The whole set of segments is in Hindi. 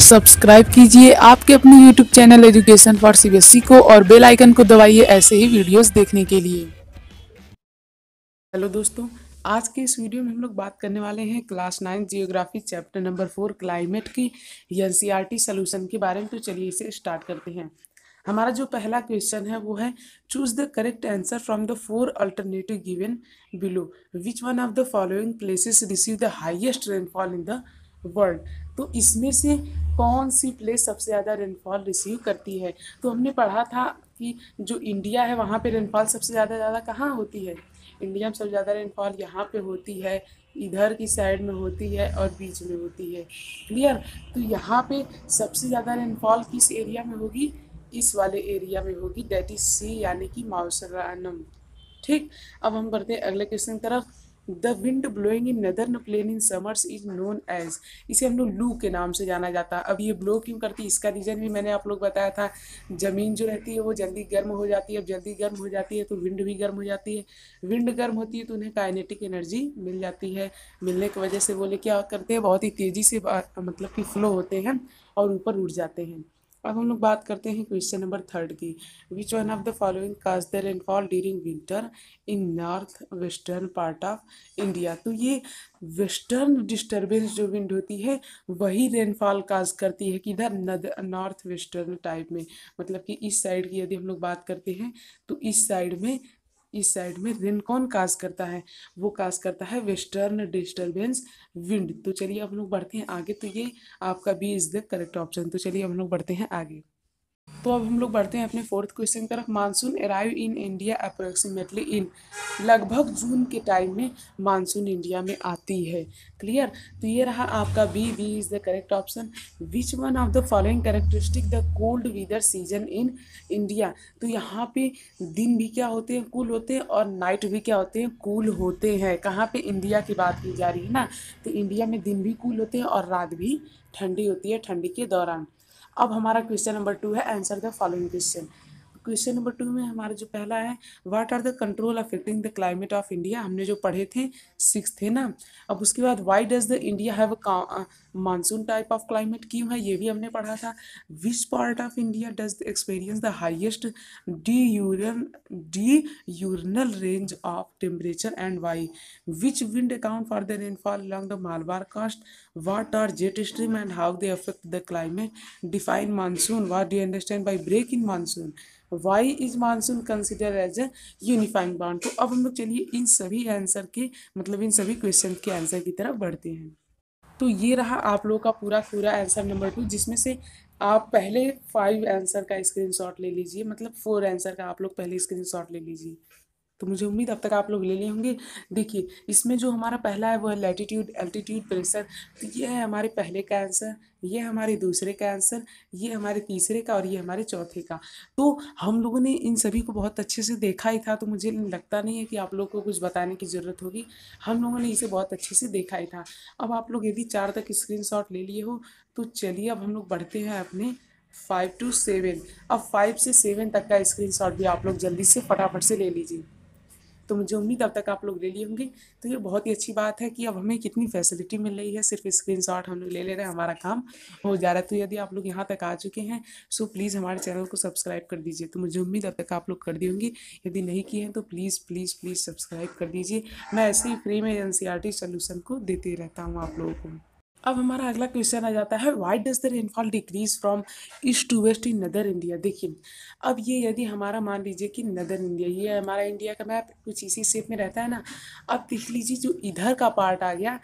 सब्सक्राइब कीजिए आपके अपने YouTube channel education for CBSE को और बेल आइकन को दबाइए ऐसे ही वीडियोस देखने के लिए हेलो दोस्तों आज के इस वीडियो में हम लोग बात करने वाले हैं class nine geography chapter number four climate की एन सी सोल्यूशन के बारे में तो चलिए इसे स्टार्ट करते हैं हमारा जो पहला क्वेश्चन है वो है choose the correct answer from the four alternative given below which one of the following places receive the highest rainfall in the world तो इसमें से कौन सी प्लेस सबसे ज़्यादा रेनफॉल रिसीव करती है तो हमने पढ़ा था कि जो इंडिया है वहाँ पे रेनफॉल सबसे ज़्यादा ज़्यादा कहाँ होती है इंडिया में सबसे ज़्यादा रेनफॉल यहाँ पे होती है इधर की साइड में होती है और बीच में होती है क्लियर तो यहाँ पे सबसे ज़्यादा रेनफॉल किस एरिया में होगी इस वाले एरिया में होगी डेट इज सी यानी कि माउसरानम ठीक अब हम बढ़ते हैं अगले क्वेश्चन की तरफ the wind blowing in northern plain in summers is known as इसे हम लोग लू के नाम से जाना जाता है अब ये ब्लो क्यों करती है इसका रीज़न भी मैंने आप लोग बताया था ज़मीन जो रहती है वो जल्दी गर्म हो जाती है अब जल्दी गर्म हो जाती है तो विंड भी गर्म हो जाती है विंड गर्म होती है तो उन्हें काइनेटिक एनर्जी मिल जाती है मिलने की वजह से बोले क्या करते हैं बहुत ही तेज़ी से मतलब कि फ्लो होते हैं और ऊपर उठ जाते हैं अब हम लोग बात करते हैं क्वेश्चन नंबर थर्ड की which one of the following cause the rainfall during winter in north western part of India तो ये वेस्टर्न डिस्टर्बेंस जो विंड होती है वही रेनफॉल काज करती है कि इधर नॉर्थ वेस्टर्न टाइप में मतलब कि इस साइड की यदि हम लोग बात करते हैं तो इस साइड में इस साइड में रिन कौन काज करता है वो काज करता है वेस्टर्न डिस्टर्बेंस विंड तो चलिए हम लोग बढ़ते हैं आगे तो ये आपका B is the correct option तो चलिए हम लोग बढ़ते हैं आगे तो अब हम लोग बढ़ते हैं अपने फोर्थ क्वेश्चन की तरफ monsoon arrive in India approximately in लगभग जून के टाइम में मानसून इंडिया में आती है क्लियर तो ये रहा आपका B B is the correct option which one of the following characteristic the cold weather season in India तो यहाँ पे दिन भी क्या होते हैं कूल होते हैं और नाइट भी क्या होते हैं कूल होते हैं कहाँ पर इंडिया की बात की जा रही है ना तो इंडिया में दिन भी कूल होते हैं और रात भी ठंडी होती है ठंडी के दौरान अब हमारा क्वेश्चन नंबर टू है answer the following question question number two में हमारा जो पहला है what are the control affecting the climate of India हमने जो पढ़े थे सिक्स थे ना अब उसके बाद why does the India have monsoon type of climate क्यों है ये भी हमने पढ़ा था which part of India does experience the highest diurnal diurnal range of temperature and why which wind account for the rainfall long the Malabar coast what are jet stream and how they affect the climate define monsoon what do understand by break in monsoon why is monsoon consider as a unifying bound तो अब हम लोग चलिए इन सभी आंसर के मतलब इन सभी क्वेश्चन के आंसर की तरफ बढ़ते हैं तो ये रहा आप लोगों का पूरा पूरा आंसर नंबर टू जिसमें से आप पहले फाइव आंसर का स्क्रीनशॉट ले लीजिए मतलब फोर आंसर का आप लोग पहले स्क्रीनशॉट ले लीजिए तो मुझे उम्मीद अब तक आप लोग ले लिए होंगे देखिए इसमें जो हमारा पहला है वो है लेटीट्यूड एल्टीट्यूड प्रेशर तो ये है हमारे पहले का आंसर ये हमारे दूसरे का आंसर ये हमारे तीसरे का और ये हमारे चौथे का तो हम लोगों ने इन सभी को बहुत अच्छे से देखा ही था तो मुझे लगता नहीं है कि आप लोगों को कुछ बताने की ज़रूरत होगी हम लोगों ने इसे बहुत अच्छे से देखा ही था अब आप लोग यदि चार तक स्क्रीन ले लिए हो तो चलिए अब हम लोग बढ़ते हैं अपने फाइव टू सेवन अब फाइव से सेवन तक का स्क्रीनशॉट भी आप लोग जल्दी से फटाफट से ले लीजिए तो मुझे उम्मीद अब तक आप लोग ले लिए होंगे तो ये बहुत ही अच्छी बात है कि अब हमें कितनी फैसिलिटी मिल रही है सिर्फ स्क्रीन हम लोग ले ले रहे हैं हमारा काम हो जा रहा है तो यदि आप लोग यहाँ तक आ चुके हैं सो प्लीज़ हमारे चैनल को सब्सक्राइब कर दीजिए तो मुझे उम्मीद अब तक आप लोग कर दी होंगी यदि नहीं किए हैं तो प्लीज़ प्लीज़ प्लीज़ सब्सक्राइब कर दीजिए मैं ऐसे ही फ्री में एन सी सोल्यूशन को देते रहता हूँ आप लोगों को अब हमारा अगला क्वेश्चन आ जाता है why does the rainfall decrease from east to west in northern India देखिए अब ये यदि हमारा मान लीजिए कि नदर इंडिया ये हमारा इंडिया का मैप कुछ इसी शेप में रहता है ना अब देख लीजिए जो इधर का पार्ट आ गया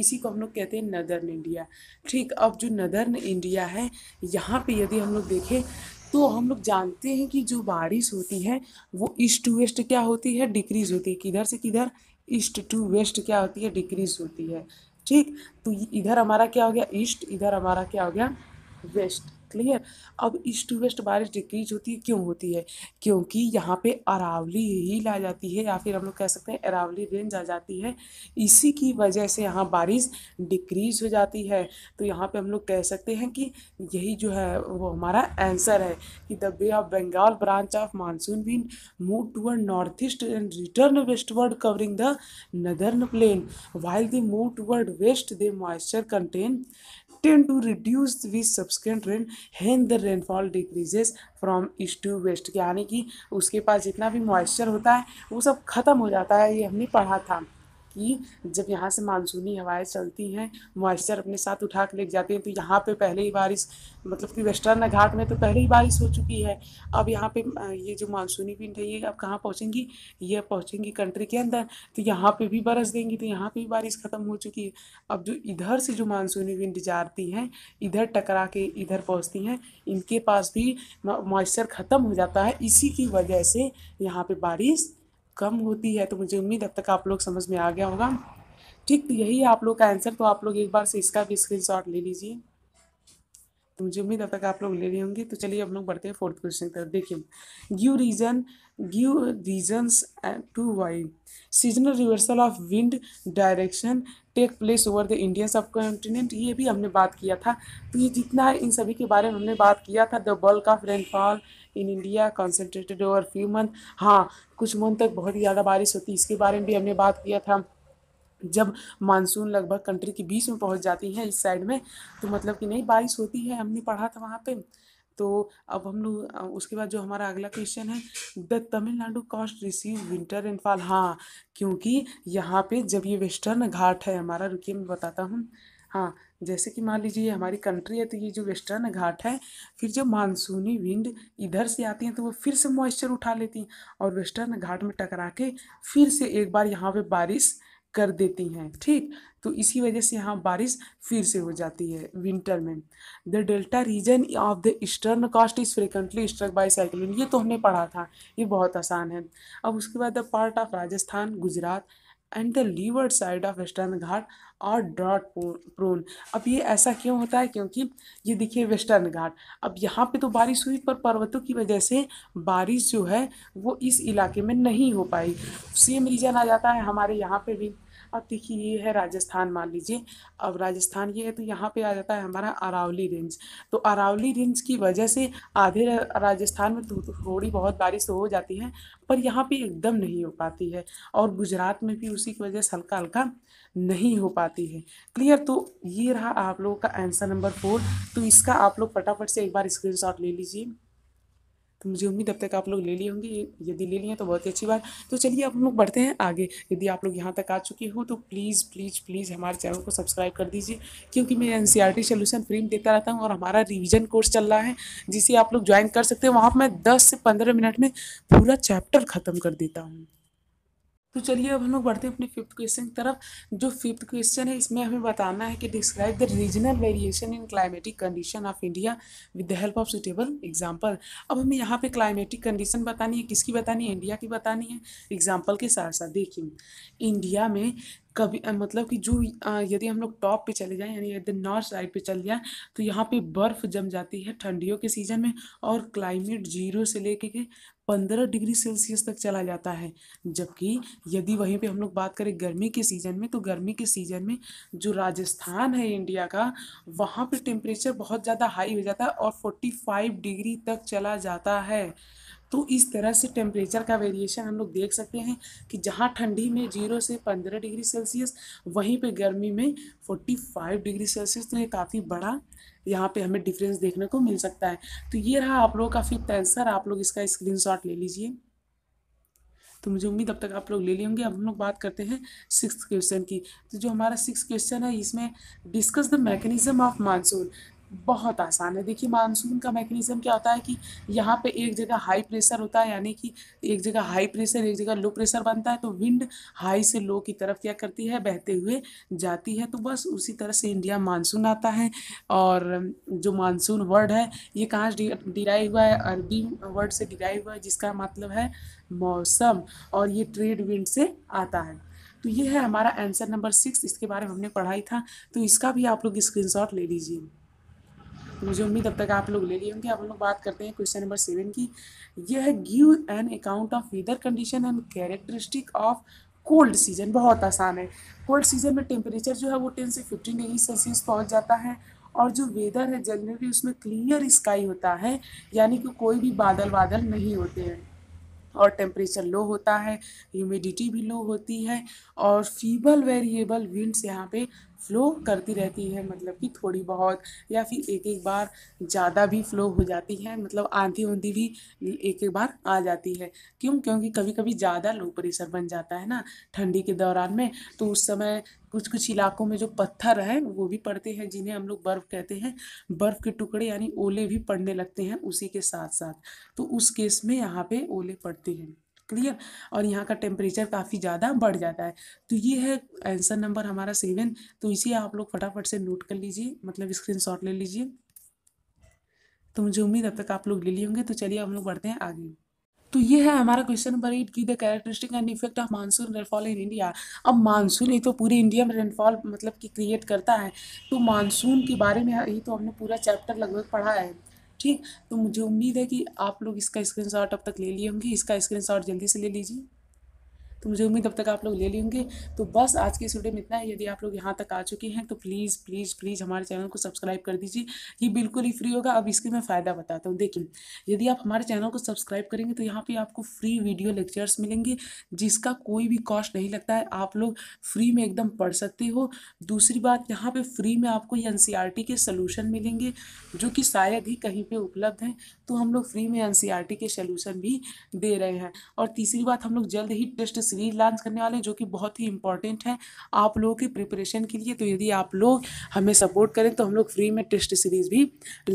इसी को हम लोग कहते हैं नदर्न इंडिया ठीक अब जो नदर्न इंडिया है यहाँ पर यदि हम लोग देखें तो हम लोग जानते हैं कि जो बारिश होती है वो ईस्ट टू वेस्ट क्या होती है डिक्रीज होती है किधर से किधर ईस्ट टू वेस्ट क्या होती है डिक्रीज होती है ठीक तो इधर हमारा क्या हो गया ईस्ट इधर हमारा क्या हो गया वेस्ट क्लियर अब ईस्ट टू वेस्ट बारिश डिक्रीज होती है क्यों होती है क्योंकि यहाँ पे अरावली हिल आ जाती है या फिर हम लोग कह सकते हैं अरावली रेंज आ जाती है इसी की वजह से यहाँ बारिश डिक्रीज हो जाती है तो यहाँ पे हम लोग कह सकते हैं कि यही जो है वो हमारा आंसर है कि the bay of Bengal branch of monsoon been move toward north east and return westward covering the northern plain while they move toward west the moisture content tend to reduce with subsequent rain hence the rainfall decreases from east to west यानी कि उसके पास जितना भी मॉइस्चर होता है वो सब ख़त्म हो जाता है ये हमने पढ़ा था कि जब यहाँ से मानसूनी हवाएं चलती हैं मॉइस्चर अपने साथ उठा के ले जाती हैं तो यहाँ पे पहले ही बारिश मतलब कि वेस्टर्न घाट में तो पहले ही बारिश हो चुकी है अब यहाँ पे ये जो मानसूनी विंड है ये अब कहाँ पहुँचेंगी ये पहुँचेंगी कंट्री के अंदर तो यहाँ पर भी बरस देंगी तो यहाँ पर भी बारिश ख़त्म हो चुकी है अब जो इधर से जो मानसूनी विंड जाती हैं इधर टकरा के इधर पहुँचती हैं इनके पास भी मॉइस्चर ख़त्म हो जाता है इसी की वजह से यहाँ पर बारिश कम होती है तो मुझे उम्मीद अब तक आप लोग समझ में आ गया होगा ठीक तो यही है आप लोग का आंसर तो आप लोग एक बार से इसका भी शॉट ले लीजिए तो मुझे उम्मीद अब तक आप लोग ले रही होंगी तो चलिए हम लोग बढ़ते हैं फोर्थ क्वेश्चन की तरफ देखिए give reason give reasons to why seasonal reversal of wind direction take place over the Indian subcontinent ये भी हमने बात किया था तो ये जितना इन सभी के बारे में हमने बात किया था the bulk of rainfall in India concentrated over few month हाँ कुछ मंथ तक बहुत ही ज़्यादा बारिश होती है इसके बारे में भी हमने बात किया था जब मानसून लगभग कंट्री के बीच में पहुंच जाती है इस साइड में तो मतलब कि नहीं बारिश होती है हमने पढ़ा था वहाँ पे तो अब हम लोग उसके बाद जो हमारा अगला क्वेश्चन है the Tamil Nadu coast receive winter and fall हाँ क्योंकि यहाँ पे जब ये वेस्टर्न घाट है हमारा रुकिए मैं बताता हूँ हाँ जैसे कि मान लीजिए हमारी कंट्री है तो ये जो वेस्टर्न घाट है फिर जब मानसूनी विंड इधर से आती हैं तो वो फिर से मॉइस्चर उठा लेती हैं और वेस्टर्न घाट में टकरा के फिर से एक बार यहाँ पे बारिश कर देती हैं ठीक तो इसी वजह से यहाँ बारिश फिर से हो जाती है विंटर में the delta region of the eastern coast is frequently struck by cyclone ये तो हमने पढ़ा था ये बहुत आसान है अब उसके बाद the part of Rajasthan Gujarat and the leeward side of western Ghat और ड्रॉट प्रोन अब ये ऐसा क्यों होता है क्योंकि ये देखिए वेस्टर्न घाट अब यहाँ पे तो बारिश हुई पर पर्वतों की वजह से बारिश जो है वो इस इलाके में नहीं हो पाई सेम रीज़न आ जाता है हमारे यहाँ पे भी अब देखिए ये है राजस्थान मान लीजिए अब राजस्थान ये है तो यहाँ पे आ जाता है हमारा अरावली रेंज तो अरावली रेंज की वजह से आधे राजस्थान में थोड़ी बहुत बारिश तो हो जाती है पर यहाँ पे एकदम नहीं हो पाती है और गुजरात में भी उसी की वजह से हल्का हल्का नहीं हो पाती है क्लियर तो ये रहा आप लोगों का आंसर नंबर फोर तो इसका आप लोग फटाफट से एक बार स्क्रीन ले लीजिए तो मुझे उम्मीद अब तक आप लोग ले लिए होंगे यदि ले लिए तो बहुत ही अच्छी बात तो चलिए अब हम लोग बढ़ते हैं आगे यदि आप लोग यहाँ तक आ चुके हो तो प्लीज़ प्लीज़ प्लीज़ हमारे चैनल को सब्सक्राइब कर दीजिए क्योंकि मैं एन सी सोल्यूशन फ्री में देता रहता हूँ और हमारा रिविजन कोर्स चल रहा है जिसे आप लोग ज्वाइन कर सकते हैं वहाँ पर मैं दस से पंद्रह मिनट में पूरा चैप्टर ख़त्म कर देता हूँ तो चलिए अब हम लोग बढ़ते हैं अपने फिफ्थ क्वेश्चन की तरफ जो फिफ्थ क्वेश्चन है इसमें हमें बताना है कि describe the regional variation in climatic condition of India with the help of suitable example अब हमें यहाँ पे क्लाइमेटिक कंडीशन बतानी है किसकी बतानी है इंडिया की बतानी है एग्जाम्पल के साथ साथ देखिए इंडिया में कभी मतलब कि जो यदि हम लोग टॉप पे चले जाएँ यानी यदि नॉर्थ साइड पे चले जाए तो यहाँ पे बर्फ़ जम जाती है ठंडियों के सीज़न में और क्लाइमेट जीरो से लेके के पंद्रह डिग्री सेल्सियस तक चला जाता है जबकि यदि वहीं पे हम लोग बात करें गर्मी के सीज़न में तो गर्मी के सीज़न में जो राजस्थान है इंडिया का वहाँ पे टेम्परेचर बहुत ज़्यादा हाई हो जाता है और फोर्टी फाइव डिग्री तक चला जाता है तो इस तरह से टेम्परेचर का वेरिएशन हम लोग देख सकते हैं कि जहाँ ठंडी में जीरो से पंद्रह डिग्री सेल्सियस वहीं पे गर्मी में फोर्टी फाइव डिग्री सेल्सियस तो ये काफ़ी बड़ा यहाँ पे हमें डिफरेंस देखने को मिल सकता है तो ये रहा आप लोगों का फिफ्थ आंसर आप लोग इसका स्क्रीन ले लीजिए तो मुझे उम्मीद अब तक आप लोग ले लेंगे अब हम लोग बात करते हैं सिक्स क्वेश्चन की तो जो हमारा सिक्स क्वेश्चन है इसमें discuss the mechanism of monsoon बहुत आसान है देखिए मानसून का मैकेनिज़्म क्या होता है कि यहाँ पे एक जगह हाई प्रेशर होता है यानी कि एक जगह हाई प्रेशर एक जगह लो प्रेशर बनता है तो विंड हाई से लो की तरफ क्या करती है बहते हुए जाती है तो बस उसी तरह से इंडिया मानसून आता है और जो मानसून वर्ड है ये कहाँ डिराइव हुआ है अरबी वर्ड से डिराइव हुआ है जिसका मतलब है मौसम और ये ट्रेड विंड से आता है तो ये है हमारा आंसर नंबर सिक्स इसके बारे में हमने पढ़ाई था तो इसका भी आप लोग स्क्रीनशॉट ले लीजिए तो मुझे उम्मीद अब तक आप लोग ले लिए होंगे आप लोग बात करते हैं क्वेश्चन नंबर सेवन की यह है give an account of weather condition and characteristic of cold season बहुत आसान है कोल्ड सीजन में टेम्परेचर जो है वो टेन से फिफ्टीन डिग्री सेल्सियस पहुंच जाता है और जो वेदर है जनरली उसमें क्लियर स्काई होता है यानी कि कोई भी बादल वादल नहीं होते हैं और टेम्परेचर लो होता है ह्यूमिडिटी भी लो होती है और फीबल वेरिएबल विंड्स यहाँ पे फ़्लो करती रहती है मतलब कि थोड़ी बहुत या फिर एक एक बार ज़्यादा भी फ़्लो हो जाती है मतलब आंधी ऊंधी भी एक एक बार आ जाती है क्यों क्योंकि कभी कभी ज़्यादा लो प्रेशर बन जाता है ना ठंडी के दौरान में तो उस समय कुछ कुछ इलाकों में जो पत्थर हैं वो भी पड़ते हैं जिन्हें हम लोग बर्फ़ कहते हैं बर्फ़ के टुकड़े यानी ओले भी पड़ने लगते हैं उसी के साथ साथ तो उस केस में यहाँ पे ओले पड़ते हैं क्लियर और यहाँ का टेम्परेचर काफ़ी ज़्यादा बढ़ जाता है तो ये है आंसर नंबर हमारा सेवन तो इसे आप लोग फटाफट से नोट कर लीजिए मतलब स्क्रीन ले लीजिए तो मुझे उम्मीद अब तक आप लोग ले लिए होंगे तो चलिए हम लोग बढ़ते हैं आगे तो ये है हमारा क्वेश्चन नंबर एट की the characteristic and effect of monsoon rainfall in India अब मानसून ही तो पूरे इंडिया में रेनफॉल मतलब कि क्रिएट करता है तो मानसून के बारे में ही तो हमने पूरा चैप्टर लगभग पढ़ा है ठीक तो मुझे उम्मीद है कि आप लोग इसका स्क्रीनशॉट अब तक ले लिए होंगे इसका स्क्रीनशॉट जल्दी से ले लीजिए तो मुझे उम्मीद अब तक आप लोग ले लेंगे तो बस आज की इस वीडियो में इतना है यदि आप लोग यहाँ तक आ चुके हैं तो प्लीज़ प्लीज़ प्लीज़ हमारे चैनल को सब्सक्राइब कर दीजिए ये बिल्कुल ही फ्री होगा अब इसके मैं फ़ायदा बताता हूँ देखिए यदि आप हमारे चैनल को सब्सक्राइब करेंगे तो यहाँ पर आपको फ्री वीडियो लेक्चर्स मिलेंगे जिसका कोई भी कॉस्ट नहीं लगता है आप लोग फ्री में एकदम पढ़ सकते हो दूसरी बात यहाँ पर फ्री में आपको ये एन e के सोलूशन मिलेंगे जो कि शायद ही कहीं पर उपलब्ध हैं तो हम लोग फ्री में एन e के सोलूशन भी दे रहे हैं और तीसरी बात हम लोग जल्द ही टेस्ट सीरीज लॉन्च करने वाले जो कि बहुत ही इंपॉर्टेंट है आप लोगों की प्रिपरेशन के लिए तो यदि आप लोग हमें सपोर्ट करें तो हम लोग फ्री में टेस्ट सीरीज़ भी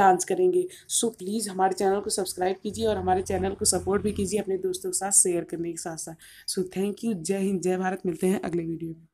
लॉन्च करेंगे सो so, प्लीज़ हमारे चैनल को सब्सक्राइब कीजिए और हमारे चैनल को सपोर्ट भी कीजिए अपने दोस्तों के साथ शेयर करने के साथ साथ सो थैंक यू जय हिंद जय भारत मिलते हैं अगले वीडियो में